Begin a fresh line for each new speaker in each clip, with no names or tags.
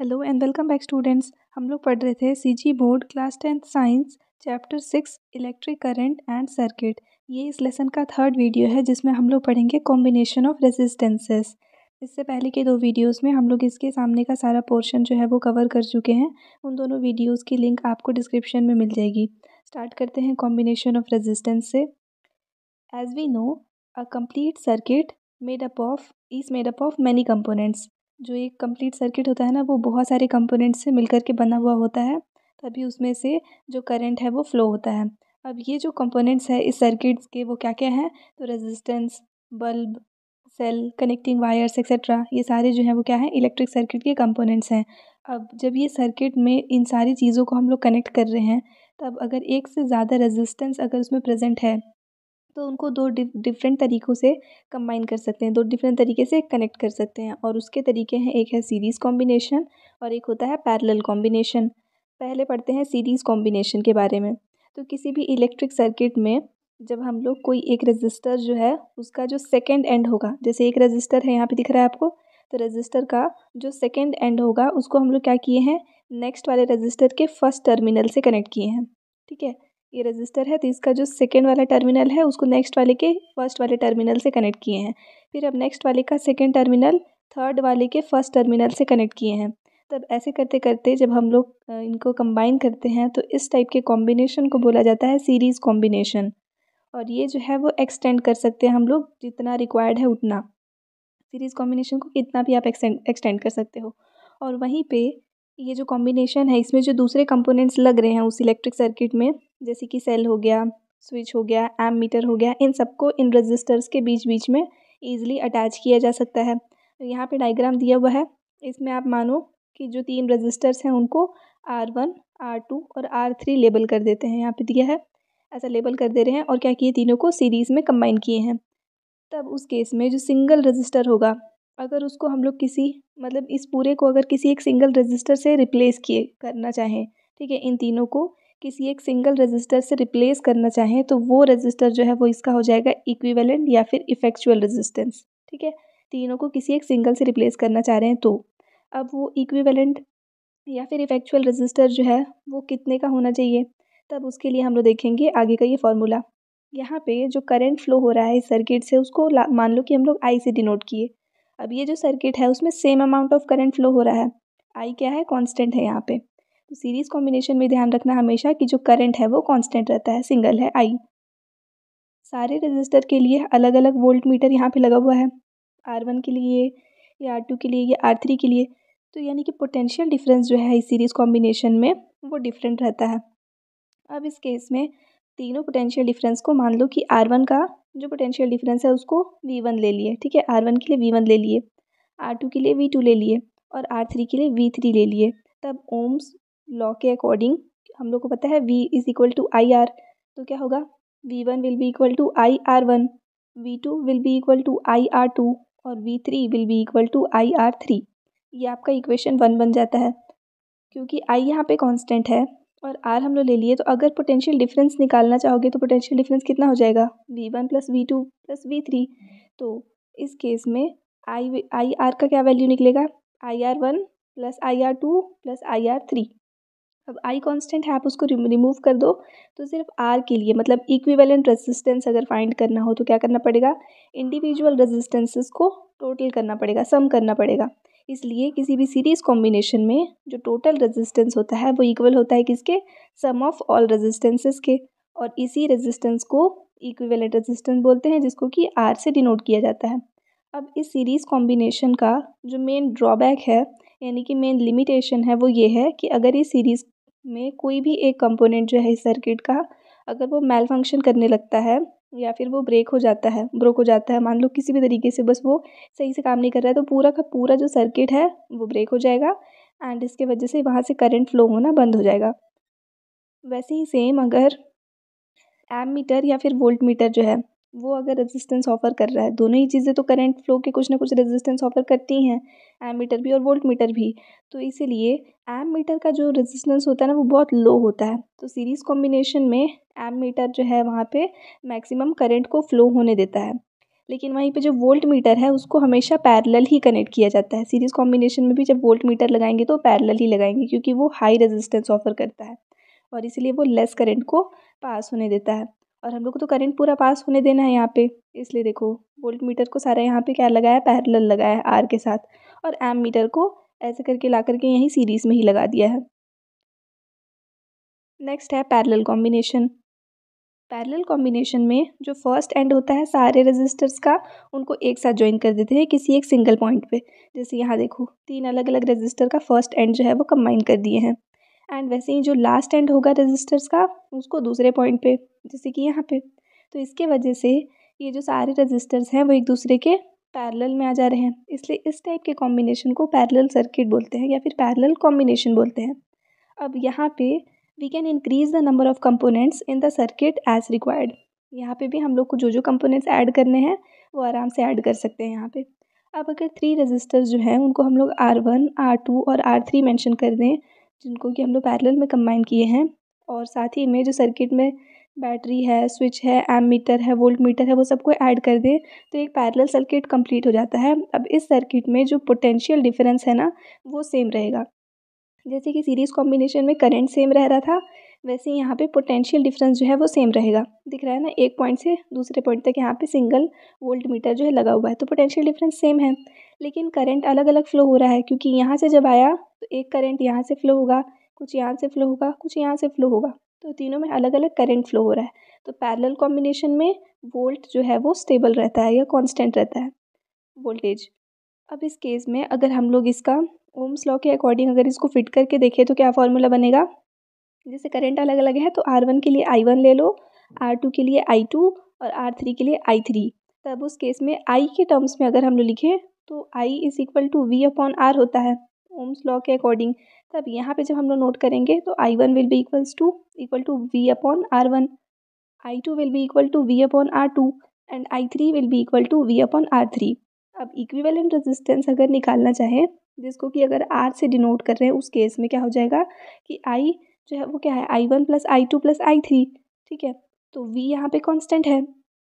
hello and welcome back students हम लोग पढ़ रहे थे CG board class tenth science chapter six electric current and circuit ये इस लेसन का थर्ड वीडियो है जिसमें हम लोग पढ़ेंगे कॉम्बिनेशन ऑफ रेजिस्टेंसेस इससे पहले के दो वीडियोस में हम लोग इसके सामने का सारा पोर्शन जो है वो कवर कर चुके हैं उन दोनों वीडियोज़ की लिंक आपको डिस्क्रिप्शन में मिल जाएगी स्टार्ट करते हैं कॉम्बिनेशन ऑफ रेजिस्टेंस से as we know a complete circuit made up of is made up of many components जो एक कंप्लीट सर्किट होता है ना वो बहुत सारे कंपोनेंट से मिल के बना हुआ होता है तभी उसमें से जो करंट है वो फ़्लो होता है अब ये जो कंपोनेंट्स है इस सर्किट्स के वो क्या क्या हैं तो resistance bulb cell connecting wires etcetera ये सारे जो हैं वो क्या हैं इलेक्ट्रिक सर्किट के कंपोनेंट्स हैं अब जब ये सर्किट में इन सारी चीज़ों को हम लोग कनेक्ट कर रहे हैं तब अगर एक से ज़्यादा रेजिस्टेंस अगर उसमें प्रेजेंट है तो उनको दो डिफ़रेंट तरीक़ों से कंबाइन कर सकते हैं दो डिफ़रेंट तरीक़े से कनेक्ट कर सकते हैं और उसके तरीक़े हैं एक है सीरीज़ कॉम्बिनेशन और एक होता है पैरेलल कॉम्बिनेशन पहले पढ़ते हैं सीरीज़ कॉम्बिनेशन के बारे में तो किसी भी इलेक्ट्रिक सर्किट में जब हम लोग कोई एक रजिस्टर जो है उसका जो सेकेंड एंड होगा जैसे एक रजिस्टर है यहाँ पर दिख रहा है आपको तो रजिस्टर का जो सेकेंड एंड होगा उसको हम लोग क्या किए हैं नेक्स्ट वाले रजिस्टर के फर्स्ट टर्मिनल से कनेक्ट किए हैं ठीक है ये रजिस्टर है तो इसका जो सेकेंड वाला टर्मिनल है उसको नेक्स्ट वाले के फर्स्ट वाले टर्मिनल से कनेक्ट किए हैं फिर अब नेक्स्ट वाले का सेकेंड टर्मिनल थर्ड वाले के फर्स्ट टर्मिनल से कनेक्ट किए हैं तब ऐसे करते करते जब हम लोग इनको कंबाइन करते हैं तो इस टाइप के कॉम्बिनेशन को बोला जाता है सीरीज़ कॉम्बिनेशन और ये जो है वो एक्सटेंड कर सकते हैं हम लोग जितना रिक्वायर्ड है उतना सीरीज़ कॉम्बिनेशन को कितना भी आप एक्सटेंड एक्सटेंड कर सकते हो और वहीं पे ये जो कॉम्बिनेशन है इसमें जो दूसरे कंपोनेंट्स लग रहे हैं उस इलेक्ट्रिक सर्किट में जैसे कि सेल हो गया स्विच हो गया एम मीटर हो गया इन सबको इन रजिस्टर्स के बीच बीच में ईजिली अटैच किया जा सकता है तो यहाँ पर डायग्राम दिया हुआ है इसमें आप मानो कि जो तीन रजिस्टर्स हैं उनको आर वन आर टू और आर थ्री लेबल कर देते हैं यहाँ पे दिया है ऐसा लेबल कर दे रहे हैं और क्या किए तीनों को सीरीज़ में कंबाइन किए हैं तब उस केस में जो सिंगल रजिस्टर होगा अगर उसको हम लोग किसी मतलब इस पूरे को अगर किसी एक सिंगल रजिस्टर से रिप्लेस किए करना चाहें ठीक है इन तीनों को किसी एक सिंगल रजिस्टर से रिप्लेस करना चाहें तो वो रजिस्टर जो है वो इसका हो जाएगा इक्विवेलेंट या फिर इफेक्चुअल रजिस्टेंस ठीक है तीनों को किसी एक सिंगल से रिप्लेस करना चाह रहे हैं तो अब वो इक्विवेलेंट या फिर इफेक्चुअल रजिस्टर जो है वो कितने का होना चाहिए तब उसके लिए हम लोग देखेंगे आगे का ये फार्मूला यहाँ पे जो करंट फ्लो हो रहा है सर्किट से उसको मान लो कि हम लोग आई से डिनोट किए अब ये जो सर्किट है उसमें same amount of current flow हो रहा है आई क्या है कांस्टेंट है यहाँ पे तो सीरीज़ कॉम्बिनेशन में ध्यान रखना हमेशा कि जो करंट है वो कांस्टेंट रहता है सिंगल है आई सारे रजिस्टर के लिए अलग अलग वोल्ट मीटर यहाँ पर लगा हुआ है आर वन के लिए या आर टू के लिए या आर थ्री के लिए तो यानी कि पोटेंशियल डिफरेंस जो है इस सीरीज़ कॉम्बिनेशन में वो डिफरेंट रहता है अब इस केस में तीनों पोटेंशियल डिफरेंस को मान लो कि आर वन का जो पोटेंशियल डिफरेंस है उसको वी वन ले लिए ठीक है आर वन के लिए वी वन ले लिए आर टू के लिए वी टू ले लिए और आर थ्री के लिए वी थ्री ले लिए तब ओम्स लॉ के अकॉर्डिंग हम लोग को पता है V is equal to I R तो क्या होगा V one will be equal to I R one V two will be equal to I R two और V three will be equal to I R three ये आपका equation one बन जाता है क्योंकि आई यहाँ पे कांस्टेंट है और आर हम लोग ले लिए तो अगर पोटेंशियल डिफरेंस निकालना चाहोगे तो पोटेंशियल डिफरेंस कितना हो जाएगा V one plus V two plus V three तो इस केस में आई आई आर का क्या वैल्यू निकलेगा I R one plus I R two plus I R three अब आई कांस्टेंट है आप उसको रिमूव कर दो तो सिर्फ आर के लिए मतलब इक्विवेलेंट रेजिस्टेंस अगर फाइंड करना हो तो क्या करना पड़ेगा इंडिविजुअल रेजिस्टेंसेस को टोटल करना पड़ेगा सम करना पड़ेगा इसलिए किसी भी सीरीज़ कॉम्बिनेशन में जो टोटल रेजिस्टेंस होता है वो इक्वल होता है किसके सम ऑफ ऑल रेजिस्टेंसेस के और इसी रेजिस्टेंस को इक्विवेलेंट रेजिस्टेंस बोलते हैं जिसको कि आर से डिनोट किया जाता है अब इस सीरीज़ कॉम्बिनेशन का जो मेन ड्रॉबैक है यानी कि मेन लिमिटेशन है वो ये है कि अगर इस सीरीज़ में कोई भी एक कंपोनेंट जो है इस सर्किट का अगर वो मेल फंक्शन करने लगता है या फिर वो ब्रेक हो जाता है ब्रोक हो जाता है मान लो किसी भी तरीके से बस वो सही से काम नहीं कर रहा है तो पूरा का पूरा जो सर्किट है वो ब्रेक हो जाएगा एंड इसके वजह से वहाँ से करंट फ्लो होना बंद हो जाएगा वैसे ही सेम अगर एम मीटर या फिर वोल्ट मीटर जो है वो अगर रेजिस्टेंस ऑफ़र कर रहा है दोनों ही चीज़ें तो करेंट फ़्लो के कुछ ना कुछ रेजिस्टेंस ऑफ़र करती हैं एम मीटर भी और वोल्ट मीटर भी तो इसीलिए एम मीटर का जो रेजिस्टेंस होता है ना वो बहुत लो होता है तो सीरीज़ कॉम्बिनेशन में एम मीटर जो है वहाँ पे मैक्सिमम करंट को फ़्लो होने देता है लेकिन वहीं पे जो वोल्ट मीटर है उसको हमेशा पैरेलल ही कनेक्ट किया जाता है सीरीज़ कॉम्बिनेशन में भी जब वोल्ट मीटर लगाएंगे तो पैरेलल ही लगाएंगे क्योंकि वो हाई रेजिस्टेंस ऑफ़र करता है और इसीलिए वो लेस करंट को पास होने देता है और हम लोग को तो करंट पूरा पास होने देना है यहाँ पे इसलिए देखो वोल्ट मीटर को सारा यहाँ पे क्या लगाया है पैरेलल लगाया है आर के साथ और एम मीटर को ऐसे करके ला करके यहीं सीरीज़ में ही लगा दिया है नेक्स्ट है पैरेलल कॉम्बिनेशन पैरेलल कॉम्बिनेशन में जो फर्स्ट एंड होता है सारे रजिस्टर्स का उनको एक साथ ज्वाइन कर देते हैं किसी एक सिंगल पॉइंट पर जैसे यहाँ देखो तीन अलग अलग रजिस्टर का फर्स्ट एंड जो है वो कम्बाइन कर दिए हैं एंड वैसे ही जो लास्ट एंड होगा रजिस्टर्स का उसको दूसरे पॉइंट पे जैसे कि यहाँ पे तो इसके वजह से ये जो सारे रजिस्टर्स हैं वो एक दूसरे के पैरेलल में आ जा रहे हैं इसलिए इस टाइप के कॉम्बिनेशन को पैरेलल सर्किट बोलते हैं या फिर पैरेलल कॉम्बिनेशन बोलते हैं अब यहाँ पे we can increase the number of components in the circuit as required यहाँ पे भी हम लोग को जो जो कंपोनेंट्स ऐड करने हैं वो आराम से ऐड कर सकते हैं यहाँ पे अब अगर थ्री रजिस्टर्स जो हैं उनको हम लोग आर वन आर टू और आर थ्री मैंशन कर दें जिनको कि हम लोग पैरेलल में कंबाइन किए हैं और साथ ही में जो सर्किट में बैटरी है स्विच है एम मीटर है वोल्ट मीटर है वो सबको ऐड कर दें तो एक पैरेलल सर्किट कंप्लीट हो जाता है अब इस सर्किट में जो पोटेंशियल डिफरेंस है ना वो सेम रहेगा जैसे कि सीरीज़ कॉम्बिनेशन में करंट सेम रह रहा था वैसे ही यहाँ पर पोटेंशियल डिफरेंस जो है वो सेम रहेगा दिख रहा है ना एक पॉइंट से दूसरे पॉइंट तक यहाँ पे सिंगल वोल्ट मीटर जो है लगा हुआ है तो पोटेंशियल डिफरेंस सेम है लेकिन करंट अलग अलग फ्लो हो रहा है क्योंकि यहाँ से जब आया एक करंट यहाँ से फ्लो होगा कुछ यहाँ से फ्लो होगा कुछ यहाँ से फ्लो होगा तो तीनों में अलग अलग करंट फ्लो हो रहा है तो पैरेलल कॉम्बिनेशन में वोल्ट जो है वो स्टेबल रहता है या कांस्टेंट रहता है वोल्टेज अब इस केस में अगर हम लोग इसका ओम्स लॉ के अकॉर्डिंग अगर इसको फिट करके देखें तो क्या फॉर्मूला बनेगा जैसे करंट अलग अलग है तो आर वन के लिए आई वन ले लो आर टू के लिए आई टू और आर थ्री के लिए आई थ्री तब उस केस में आई के टर्म्स में अगर हम लोग लिखें तो I is equal to V upon R होता है ओम्स लॉ के अकॉर्डिंग तब यहाँ पे जब हम लोग नोट करेंगे तो I one will be equals to equal to V upon R one I two will be equal to V upon R two and I three will be equal to V upon R three अब equivalent resistance अगर निकालना चाहें जिसको कि अगर are से denote कर रहे हैं उस केस में क्या हो जाएगा कि आई जो है वो क्या है I one plus I two plus I three ठीक है तो वी यहाँ पे कांस्टेंट है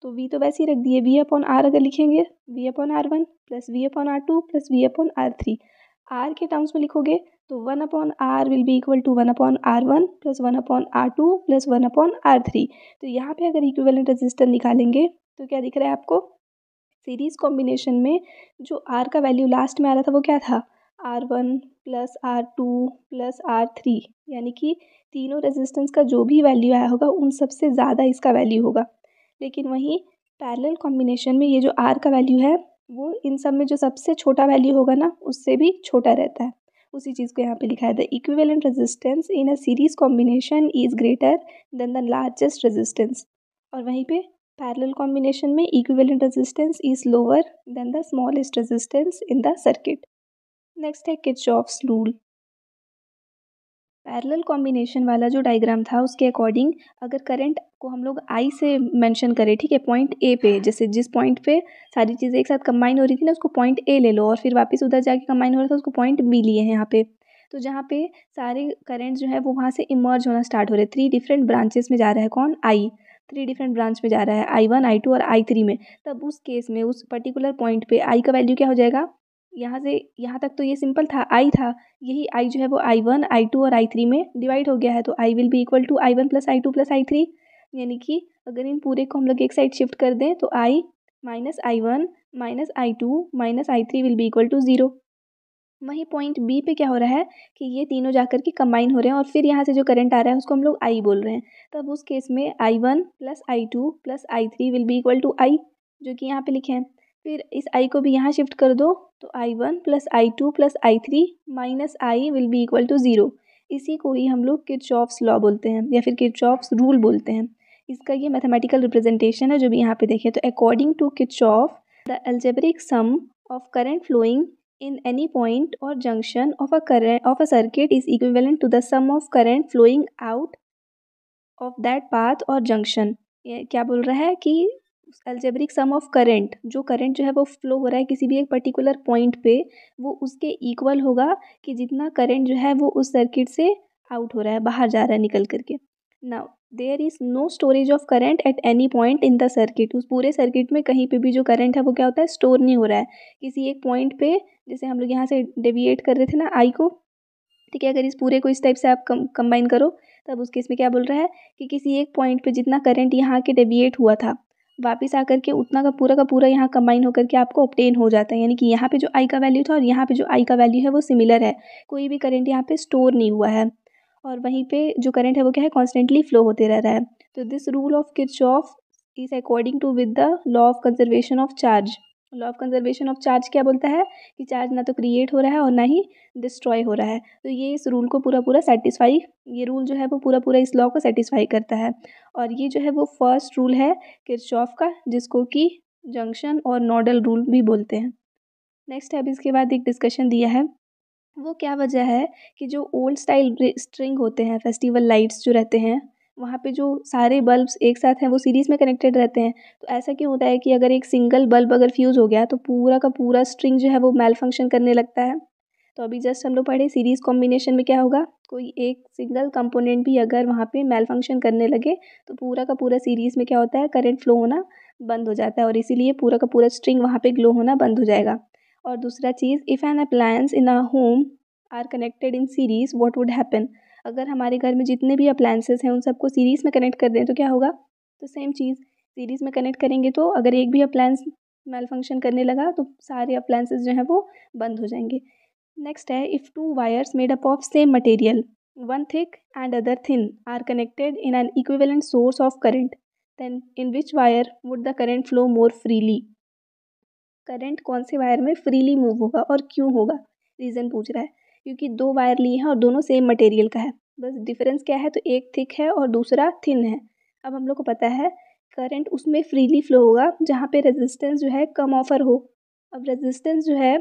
तो वी तो वैसे ही रख दिए वी अपॉन आर अगर लिखेंगे V upon R one plus V upon R two plus V upon R three R के टर्म्स में लिखोगे तो one upon R will be equal to one upon R one plus one upon R two plus one upon R three तो यहाँ पे अगर equivalent resistor निकालेंगे तो क्या दिख रहा है आपको सीरीज़ कॉम्बिनेशन में जो आर का वैल्यू लास्ट में आ रहा था वो क्या था R one plus R two plus R three यानी कि तीनों रेजिस्टेंस का जो भी वैल्यू आया होगा उन सबसे ज़्यादा इसका वैल्यू होगा लेकिन वहीं पैरेलल कॉम्बिनेशन में ये जो आर का वैल्यू है वो इन सब में जो सबसे छोटा वैल्यू होगा ना उससे भी छोटा रहता है उसी चीज़ को यहाँ पे लिखा है the equivalent resistance in a series combination is greater than the largest resistance और वहीं पे पैरेलल कॉम्बिनेशन में equivalent resistance is lower than the smallest resistance in the circuit next है किच ऑफ्स रूल पैरेलल कॉम्बिनेशन वाला जो diagram था उसके अकॉर्डिंग अगर करंट को हम लोग आई से मेंशन करें ठीक है पॉइंट ए पे जैसे जिस पॉइंट पे सारी चीज़ें एक साथ कंबाइन हो रही थी ना उसको पॉइंट ए ले लो और फिर वापस उधर जाके कंबाइन हो रहा था उसको पॉइंट बी लिए हैं यहाँ पे तो जहाँ पे सारे करंट जो है वो वहाँ से इमर्ज होना स्टार्ट हो रहे थ्री डिफरेंट ब्रांचेस में जा रहा है कौन आई थ्री डिफरेंट ब्रांच में जा रहा है आई वन आई टू और आई थ्री में तब उस केस में उस पर्टिकुलर पॉइंट पे आई का वैल्यू क्या हो जाएगा यहाँ से यहाँ तक तो ये सिंपल था आई था यही आई जो है वो आई वन आई टू और आई थ्री में डिवाइड हो गया है तो आई विल भी equal to I one plus I two plus I three यानी कि अगर इन पूरे को हम लोग एक साइड शिफ्ट कर दें तो I minus I one minus I two minus I three will भी इक्वल टू ज़ीरो वहीं पॉइंट बी पे क्या हो रहा है कि ये तीनों जाकर के कंबाइन हो रहे हैं और फिर यहाँ से जो करंट आ रहा है उसको हम लोग आई बोल रहे हैं तब उस केस में I one plus I two plus I three will भी इक्वल टू आई जो कि यहाँ पे लिखे हैं फिर इस आई को भी यहाँ शिफ्ट कर दो तो I one plus I two plus I three minus I will be equal to zero इसी को ही हम लोग ऑफ्स लॉ बोलते हैं या फिर ऑफ्स रूल बोलते हैं इसका ये मैथमेटिकल रिप्रेजेंटेशन है जो भी यहाँ पे देखें तो according to of the algebraic sum of current flowing in any point और junction of a current of a circuit is equivalent to the sum of current flowing out of that path or junction क्या बोल रहा है कि algebraic sum of current जो current जो है वो फ्लो हो रहा है किसी भी एक पर्टिकुलर पॉइंट पे वो उसके इक्वल होगा कि जितना करंट जो है वो उस सर्किट से आउट हो रहा है बाहर जा रहा है निकल करके now there is no storage of current at any point in the circuit उस पूरे सर्किट में कहीं पे भी जो करंट है वो क्या होता है स्टोर नहीं हो रहा है किसी एक पॉइंट पे जैसे हम लोग यहाँ से डेविएट कर रहे थे ना आई को ठीक है अगर इस पूरे को इस टाइप से आप कम कंबाइन करो तब उसके इसमें क्या बोल रहा है कि किसी एक पॉइंट पे जितना करंट यहाँ के डेविएट हुआ था वापस आकर के उतना का पूरा का पूरा यहाँ कंबाइन होकर के आपको ऑप्टेन हो जाता है यानी कि यहाँ पे जो आई का वैल्यू था और यहाँ पे जो आई का वैल्यू है वो सिमिलर है कोई भी करंट यहाँ पे स्टोर नहीं हुआ है और वहीं पे जो करंट है वो क्या है कॉन्स्टेंटली फ्लो होते रह रहा है तो this rule of Kirchhoff is according to with the law of conservation of charge law of conservation of charge क्या बोलता है कि चार्ज ना तो क्रिएट हो रहा है और ना ही डिस्ट्रॉय हो रहा है तो ये इस रूल को पूरा पूरा सेटिस्फाई ये रूल जो है वो पूरा पूरा इस लॉ को सेटिस्फाई करता है और ये जो है वो फर्स्ट रूल है किरचॉफ का जिसको कि जंक्शन और नोडल रूल भी बोलते हैं नेक्स्ट है अब इसके बाद एक डिस्कशन दिया है वो क्या वजह है कि जो ओल्ड स्टाइल स्ट्रिंग होते हैं फेस्टिवल लाइट्स जो रहते हैं वहाँ पे जो सारे बल्ब्स एक साथ हैं वो सीरीज़ में कनेक्टेड रहते हैं तो ऐसा क्यों होता है कि अगर एक सिंगल बल्ब अगर फ्यूज़ हो गया तो पूरा का पूरा स्ट्रिंग जो है वो मेल फंक्शन करने लगता है तो अभी जस्ट हम लोग पढ़े सीरीज़ कॉम्बिनेशन में क्या होगा कोई एक सिंगल कंपोनेंट भी अगर वहाँ पे मेल फंक्शन करने लगे तो पूरा का पूरा सीरीज़ में क्या होता है करंट फ्लो होना बंद हो जाता है और इसीलिए पूरा का पूरा स्ट्रिंग वहाँ पे ग्लो होना बंद हो जाएगा और दूसरा चीज़ if an appliance in a home are connected in series what would happen अगर हमारे घर में जितने भी अप्लाइंसेस हैं उन सबको सीरीज़ में कनेक्ट कर दें तो क्या होगा तो सेम चीज़ सीरीज़ में कनेक्ट करेंगे तो अगर एक भी अप्लाइंस मेल फंक्शन करने लगा तो सारे अप्लाइंसेज जो हैं वो बंद हो जाएंगे नेक्स्ट है if two wires made up of same material one thick and other thin are connected in an equivalent source of current then in which wire would the current flow more freely current कौन से wire में freely move होगा और क्यों होगा reason पूछ रहा है क्योंकि दो वायर लिए हैं और दोनों सेम मटेरियल का है बस डिफरेंस क्या है तो एक थिक है और दूसरा थिन है अब हम लोग को पता है करंट उसमें फ्रीली फ्लो होगा जहाँ पे रेजिस्टेंस जो है कम ऑफर हो अब रेजिस्टेंस जो है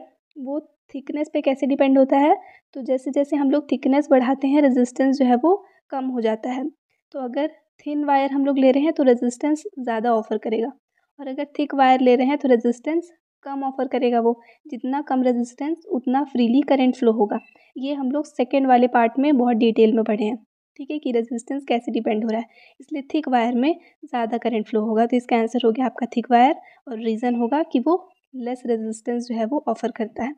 वो थिकनेस पे कैसे डिपेंड होता है तो जैसे जैसे हम लोग थिकनेस बढ़ाते हैं रेजिस्टेंस जो है वो कम हो जाता है तो अगर थिन वायर हम लोग ले रहे हैं तो रेजिस्टेंस ज़्यादा ऑफर करेगा और अगर थिक वायर ले रहे हैं तो रेजिस्टेंस कम ऑफर करेगा वो जितना कम रेजिस्टेंस उतना फ्रीली करंट फ्लो होगा ये हम लोग सेकेंड वाले पार्ट में बहुत डिटेल में पढ़े हैं ठीक है कि रेजिस्टेंस कैसे डिपेंड हो रहा है इसलिए थिक वायर में ज़्यादा करंट फ्लो होगा तो इसका आंसर हो गया आपका थिक वायर और रीज़न होगा कि वो लेस रेजिस्टेंस जो है वो ऑफर करता है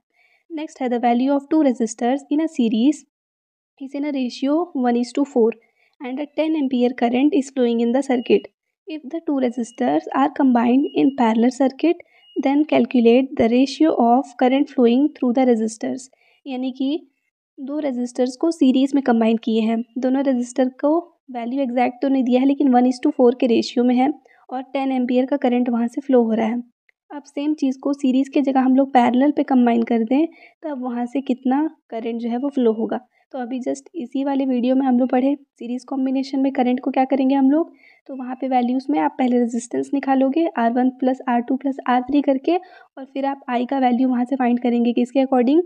नेक्स्ट है the value of two resistors in a series is in a ratio one is to four and a ten ampere current is flowing in the circuit if the two resistors are combined in parallel circuit then calculate the ratio of current flowing through the resistors यानी कि दो registers को series में combine किए हैं दोनों register को value exact तो नहीं दिया है लेकिन वन इज़ टू फोर के रेशियो में है और टेन एम्पियर का करंट वहाँ से फ्लो हो रहा है अब सेम चीज़ को सीरीज़ के जगह हम लोग पैरेलल पे कंबाइन कर दें तब वहाँ से कितना करंट जो है वो फ्लो होगा तो अभी जस्ट इसी वाले वीडियो में हम लोग पढ़े सीरीज़ कॉम्बिनेशन में करंट को क्या करेंगे हम लोग तो वहाँ पे वैल्यूज़ में आप पहले रेजिस्टेंस निकालोगे R one plus R two plus R three करके और फिर आप आई का वैल्यू वहाँ से फाइंड करेंगे किसके अकॉर्डिंग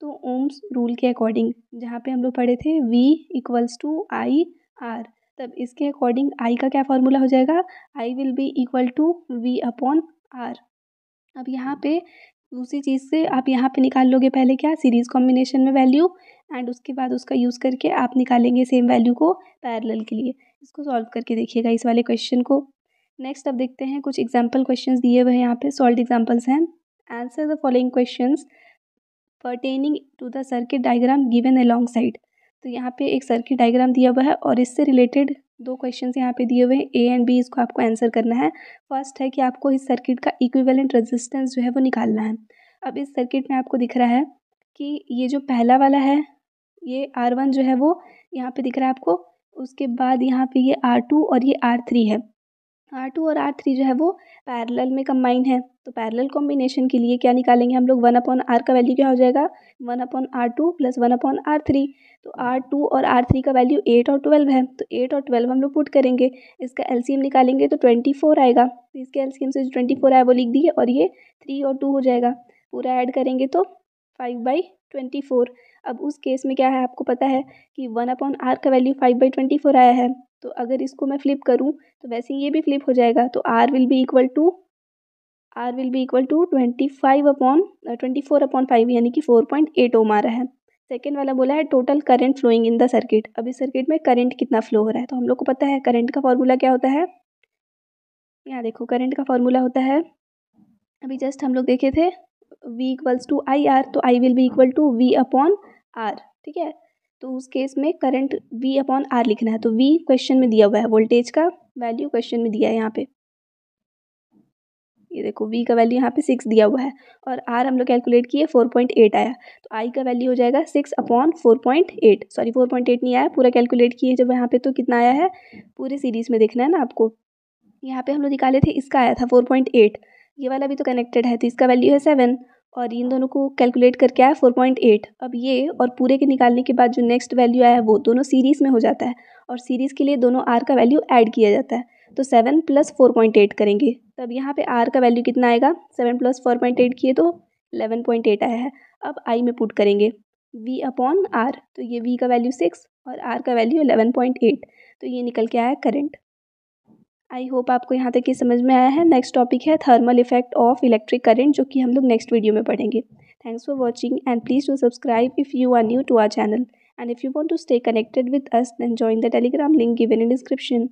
तो ओम्स रूल के अकॉर्डिंग जहाँ पे हम लोग पढ़े थे V equals to I R तब इसके अकॉर्डिंग आई का क्या फॉर्मूला हो जाएगा I will be equal to V upon R अब यहाँ पे दूसरी चीज़ से आप यहाँ पे निकाल लोगे पहले क्या सीरीज़ कॉम्बिनेशन में वैल्यू एंड उसके बाद उसका यूज़ करके आप निकालेंगे सेम वैल्यू को पैरेलल के लिए इसको सॉल्व करके देखिएगा इस वाले क्वेश्चन को नेक्स्ट अब देखते हैं कुछ एग्जाम्पल क्वेश्चन दिए हुए हैं यहाँ पे सॉल्व एग्जाम्पल्स हैं answer the following question to the circuit diagram given alongside तो यहाँ पे एक सर्किट डायग्राम दिया हुआ है और इससे रिलेटेड दो क्वेश्चन यहाँ पे दिए हुए हैं ए एंड बी इसको आपको आंसर करना है फर्स्ट है कि आपको इस सर्किट का इक्विवेलेंट रेजिस्टेंस जो है वो निकालना है अब इस सर्किट में आपको दिख रहा है कि ये जो पहला वाला है ये आर वन जो है वो यहाँ पे दिख रहा है आपको उसके बाद यहाँ पे ये आर टू और ये आर थ्री है आर टू और आर थ्री जो है वो पैरेलल में कंबाइन है तो पैरेलल कॉम्बिनेशन के लिए क्या निकालेंगे हम लोग वन अपॉन आर का वैल्यू क्या हो जाएगा one upon R two plus one upon R three तो आर टू और आर थ्री का वैल्यू एट और ट्वेल्व है तो एट और ट्वेल्व हम लोग पुट करेंगे इसका एल सी एम निकालेंगे तो ट्वेंटी फोर आएगा तो इसके एल सी एम से जो ट्वेंटी फोर आया वो लिख दिए और ये थ्री और टू हो जाएगा पूरा ऐड करेंगे तो फाइव बाई ट्वेंटी फोर अब उस केस में क्या है आपको पता है कि वन अपॉन आर का value five by twenty four आया है तो अगर इसको मैं फ्लिप करूँ तो वैसे ही ये भी फ्लिप हो जाएगा तो R will be equal to R will be equal to twenty five upon twenty four upon five यानी कि फोर पॉइंट एट ओम आ रहा है सेकेंड वाला बोला है total current flowing in the circuit अब इस सर्किट में करंट कितना फ्लो हो रहा है तो हम लोग को पता है करंट का फॉर्मूला क्या होता है यहाँ देखो करंट का फॉर्मूला होता है अभी जस्ट हम लोग देखे थे V equals to I R तो I will be equal to V upon R ठीक है तो उस केस में करंट वी अपॉन आर लिखना है तो वी क्वेश्चन में दिया हुआ है वोल्टेज का वैल्यू क्वेश्चन में दिया है यहाँ पे ये देखो वी का वैल्यू यहाँ पे सिक्स दिया हुआ है और आर हम लोग कैलकुलेट किए फोर पॉइंट एट आया तो आई का वैल्यू हो जाएगा six upon four point eight sorry four point eight नहीं आया पूरा कैलकुलेट किए जब यहाँ पे तो कितना आया है पूरे सीरीज़ में देखना है ना आपको यहाँ पे हम लोग निकाले थे इसका आया था फोर पॉइंट एट ये वाला भी तो कनेक्टेड है तो इसका वैल्यू है सेवन और इन दोनों को कैलकुलेट करके आया फोर पॉइंट एट अब ये और पूरे के निकालने के बाद जो नेक्स्ट वैल्यू आया है वो दोनों सीरीज़ में हो जाता है और सीरीज़ के लिए दोनों आर का वैल्यू ऐड किया जाता है तो seven plus four point eight करेंगे तब यहाँ पे आर का वैल्यू कितना आएगा seven plus four point eight किए तो एलेवन पॉइंट एट आया है अब आई में पुट करेंगे वी अपॉन आर तो ये वी का वैल्यू सिक्स और आर का वैल्यू एलेवन पॉइंट एट तो ये निकल के आया करेंट आई होप आपको यहाँ तक ये समझ में आया है नेक्स्ट टॉपिक है thermal effect of electric current जो कि हम लोग नेक्स्ट वीडियो में पढ़ेंगे thanks for watching and please to subscribe if you are new to our channel and if you want to stay connected with us then join the Telegram link given in description